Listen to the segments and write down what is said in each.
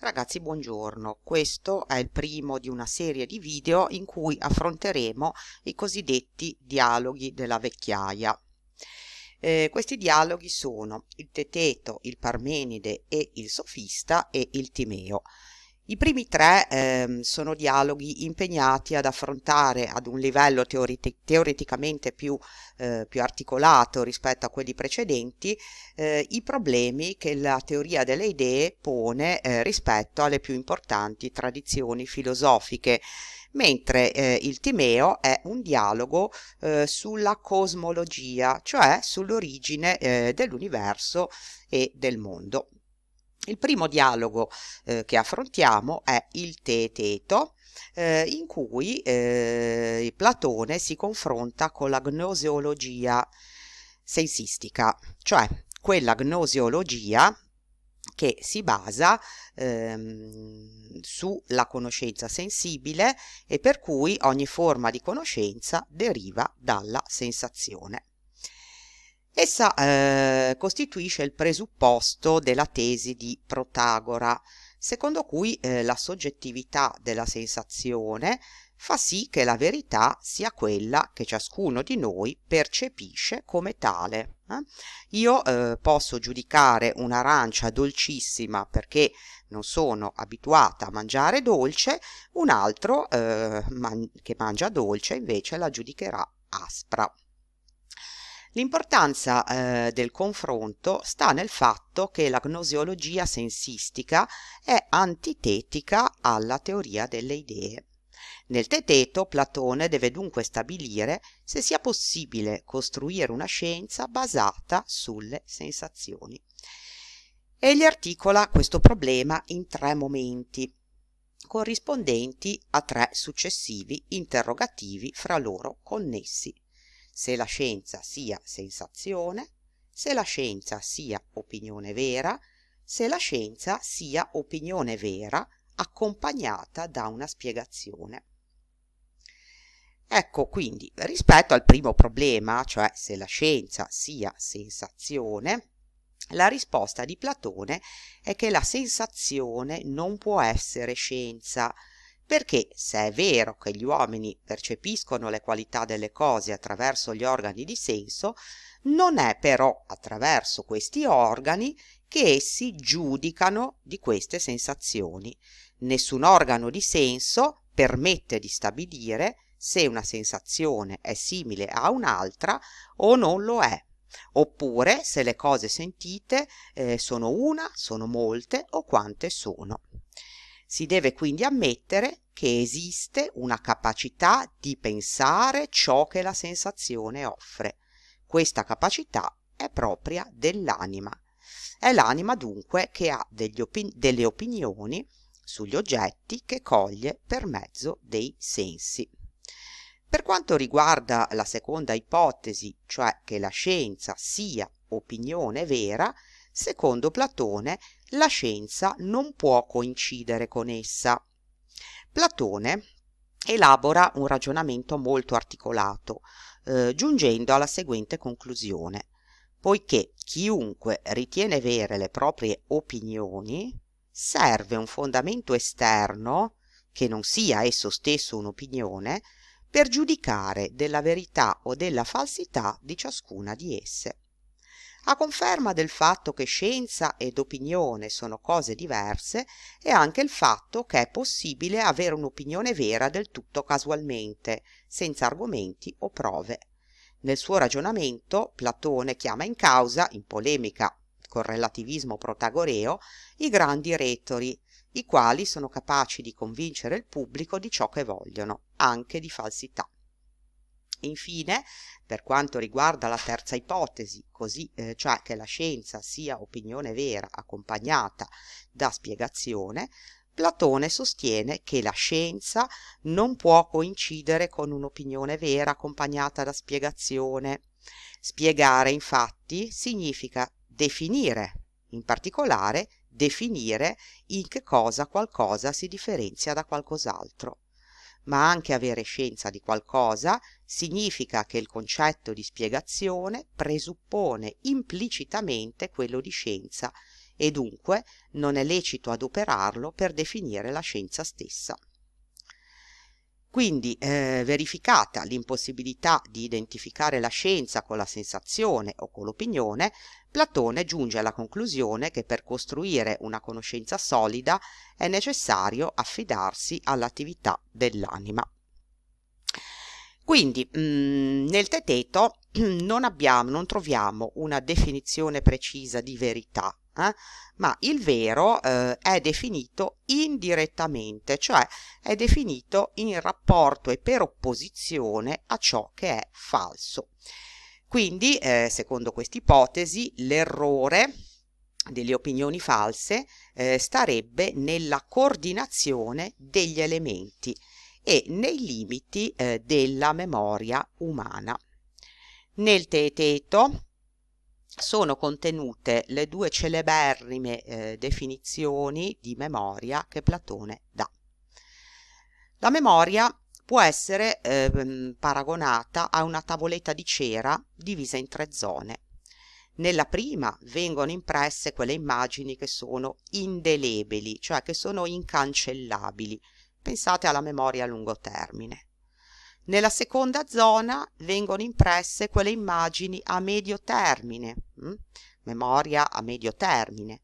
Ragazzi, buongiorno. Questo è il primo di una serie di video in cui affronteremo i cosiddetti dialoghi della vecchiaia. Eh, questi dialoghi sono il Teteto, il Parmenide e il Sofista e il Timeo i primi tre ehm, sono dialoghi impegnati ad affrontare ad un livello teoriti- teoreticamente più, eh, più, articolato rispetto a quelli precedenti eh, i problemi che la teoria delle idee pone eh, rispetto alle più importanti tradizioni filosofiche mentre eh, il Timeo è un dialogo eh, sulla cosmologia, cioè sull'origine eh, dell'universo e del mondo. Il primo dialogo eh, che affrontiamo è il Teteto, eh, in cui eh, Platone si confronta con la gnoseologia sensistica, cioè quella gnoseologia che si basa ehm, sulla conoscenza sensibile e per cui ogni forma di conoscenza deriva dalla sensazione. Essa eh, costituisce il presupposto della tesi di Protagora, secondo cui eh, la soggettività della sensazione fa sì che la verità sia quella che ciascuno di noi percepisce come tale. Eh? Io eh, posso giudicare un'arancia dolcissima perché non sono abituata a mangiare dolce, un altro eh, man- che mangia dolce invece la giudicherà aspra. L'importanza eh, del confronto sta nel fatto che la gnosiologia sensistica è antitetica alla teoria delle idee. Nel Teteto Platone deve dunque stabilire se sia possibile costruire una scienza basata sulle sensazioni. Egli articola questo problema in tre momenti, corrispondenti a tre successivi interrogativi fra loro connessi se la scienza sia sensazione, se la scienza sia opinione vera, se la scienza sia opinione vera accompagnata da una spiegazione. Ecco quindi, rispetto al primo problema, cioè se la scienza sia sensazione, la risposta di Platone è che la sensazione non può essere scienza, perché se è vero che gli uomini percepiscono le qualità delle cose attraverso gli organi di senso non è però attraverso questi organi che essi giudicano di queste sensazioni nessun organo di senso permette di stabilire se una sensazione è simile a un'altra o non lo è, oppure se le cose sentite eh, sono una, sono molte o quante sono. Si deve quindi ammettere che esiste una capacità di pensare ciò che la sensazione offre. Questa capacità è propria dell'anima. È l'anima dunque che ha opin delle opinioni sugli oggetti che coglie per mezzo dei sensi. Per quanto riguarda la seconda ipotesi, cioè che la scienza sia opinione vera, secondo Platone la scienza non può coincidere con essa platone elabora un ragionamento molto articolato eh, giungendo alla seguente conclusione poiché chiunque ritiene vere le proprie opinioni serve un fondamento esterno che non sia esso stesso un'opinione per giudicare della verità o della falsità di ciascuna di esse a conferma del fatto che scienza ed opinione sono cose diverse è anche il fatto che è possibile avere un'opinione vera del tutto casualmente, senza argomenti o prove. Nel suo ragionamento Platone chiama in causa, in polemica col relativismo protagoreo, i grandi retori, i quali sono capaci di convincere il pubblico di ciò che vogliono, anche di falsità. E Infine, per quanto riguarda la terza ipotesi, così eh, cioè che la scienza sia opinione vera accompagnata da spiegazione, Platone sostiene che la scienza non può coincidere con un'opinione vera accompagnata da spiegazione. Spiegare infatti significa definire, in particolare definire in che cosa qualcosa si differenzia da qualcos'altro ma anche avere scienza di qualcosa significa che il concetto di spiegazione presuppone implicitamente quello di scienza e dunque non è lecito adoperarlo per definire la scienza stessa quindi, eh, verificata l'impossibilità di identificare la scienza con la sensazione o con l'opinione, Platone giunge alla conclusione che per costruire una conoscenza solida è necessario affidarsi all'attività dell'anima. Quindi mh, mm, nel Teteto non, abbiamo, non troviamo una definizione precisa di verità eh? ma il vero eh, è definito indirettamente, cioè è definito in rapporto e per opposizione a ciò che è falso. Quindi, eh, secondo quest'ipotesi, l'errore delle opinioni false eh, starebbe nella coordinazione degli elementi e nei limiti eh, della memoria umana. Nel teeteto sono contenute le due celeberrime eh, definizioni di memoria che Platone dà. La memoria può essere eh, paragonata a una tavoletta di cera divisa in tre zone. Nella prima vengono impresse quelle immagini che sono indelebili, cioè che sono incancellabili. Pensate alla memoria a lungo termine nella seconda zona vengono impresse quelle immagini a medio termine mm? memoria a medio termine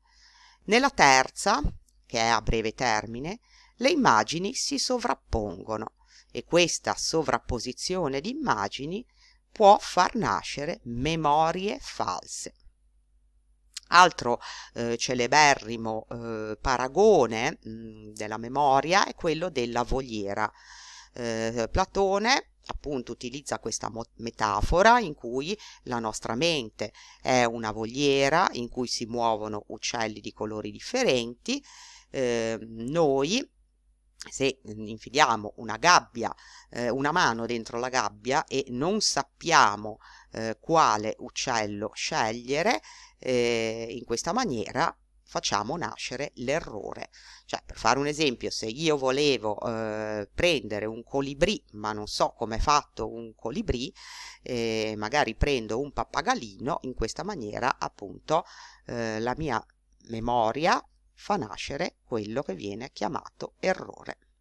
nella terza che è a breve termine le immagini si sovrappongono e questa sovrapposizione di immagini può far nascere memorie false. Altro eh, celeberrimo eh, paragone mh, mm, della memoria è quello della voliera eh, Platone appunto utilizza questa metafora in cui la nostra mente è una vogliera in cui si muovono uccelli di colori differenti, eh, noi se infiliamo una gabbia, eh, una mano dentro la gabbia e non sappiamo eh, quale uccello scegliere, eh, in questa maniera facciamo nascere l'errore. Cioè, per fare un esempio, se io volevo eh, prendere un colibrì, ma non so come è fatto un colibrì, eh, magari prendo un pappagalino, in questa maniera appunto eh, la mia memoria fa nascere quello che viene chiamato errore.